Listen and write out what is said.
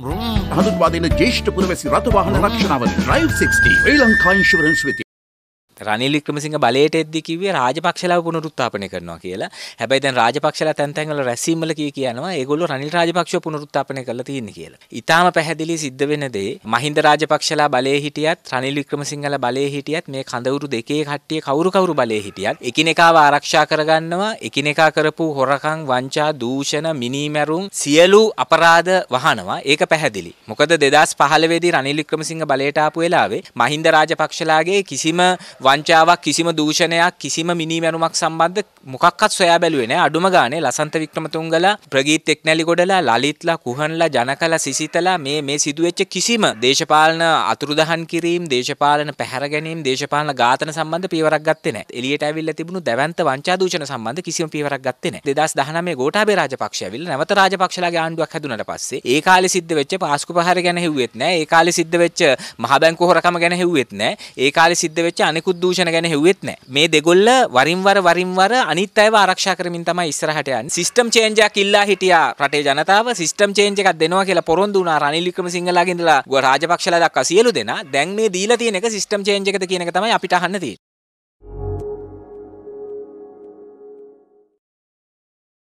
හඳුන්වාදන ජේෂ්ඨ පුරවැසි රතුවාහන රක්ෂණාව ්‍රයි් ේ ලංකා ඉශවරන්ස් වෙති රනිල් වික්‍රමසිංහ බලයට එද්දි කිව්වේ රාජපක්ෂලාව පුනරුත්ථාපනය කරනවා කියලා. හැබැයි දැන් රාජපක්ෂලා තැන් තැන් වල රැස්වීම් වල කිය කියනවා ඒගොල්ලෝ රනිල් රාජපක්ෂව පුනරුත්ථාපනය කරලා තියෙන්නේ කියලා. ඊටාම පැහැදිලි සිද්ධ වෙන දේ මහින්ද රාජපක්ෂලා බලයේ හිටියත් රනිල් වික්‍රමසිංහල බලයේ හිටියත් මේ කඳවුරු දෙකේ කට්ටිය කවුරු කවුරු බලයේ හිටියත් එකිනෙකාව ආරක්ෂා කරගන්නවා එකිනෙකා කරපු හොරකම් වංචා දූෂණ මිනීමැරුම් සියලු අපරාධ වහනවා ඒක පැහැදිලි. මොකද 2015 දී රනිල් වික්‍රමසිංහ බලයට ආපු වෙලාවේ මහින්ද රාජපක්ෂලාගේ කිසිම වංචාවක් කිසිම දූෂණයක් කිසිම මිනිමැනුමක් සම්බන්ධ මොකක්වත් සොයා බැලුවේ නෑ අඩුම ගානේ ලසන්ත වික්‍රමතුංගලා ප්‍රගීත් එක්නැලි ගොඩලා ලලිත්ලා කුහන්ලා ජනකලා සිසිතලා මේ මේ සිදුවෙච්ච කිසිම දේශපාලන අතුරුදහන් කිරීම දේශපාලන පැහැර ගැනීම දේශපාලන ඝාතන සම්බන්ධ පියවරක් ගත්තේ නෑ එළියට ඇවිල්ලා තිබුණු දැවැන්ත වංචා දූෂණ සම්බන්ධ කිසිම පියවරක් ගත්තේ නෑ 2019 ගෝඨාභය රාජපක්ෂ ඇවිල්ලා නැවත රාජපක්ෂලාගේ ආණ්ඩුවක් හැදුනට පස්සේ ඒ කාලේ සිද්ධ වෙච්ච පාස්කු පහර ගැන හෙව්වෙත් නෑ ඒ කාලේ සිද්ධ වෙච්ච මහ බැංකු හොරකම ගැන හෙව්වෙත් නෑ ඒ කාලේ සිද්ධ වෙච්ච අනිකුත් දූෂණ ගැන හෙව්වෙත් නෑ මේ දෙගොල්ල වරින්වර වරින්වර අනිත් අයව ආරක්ෂා කරමින් තමයි ඉස්සරහට යන්නේ සිස්ටම් චේන්ජ් එකක් ඉල්ලා හිටියා රටේ ජනතාව සිස්ටම් චේන්ජ් එකක් දෙනවා කියලා පොරොන්දු වුණා රනිල් වික්‍රමසිංහලාගේ ඉඳලා රාජපක්ෂලා දක්වා සියලු දෙනා දැන් මේ දීලා තියෙන එක සිස්ටම් චේන්ජ් එකද කියන එක තමයි අපිට අහන්න තියෙන්නේ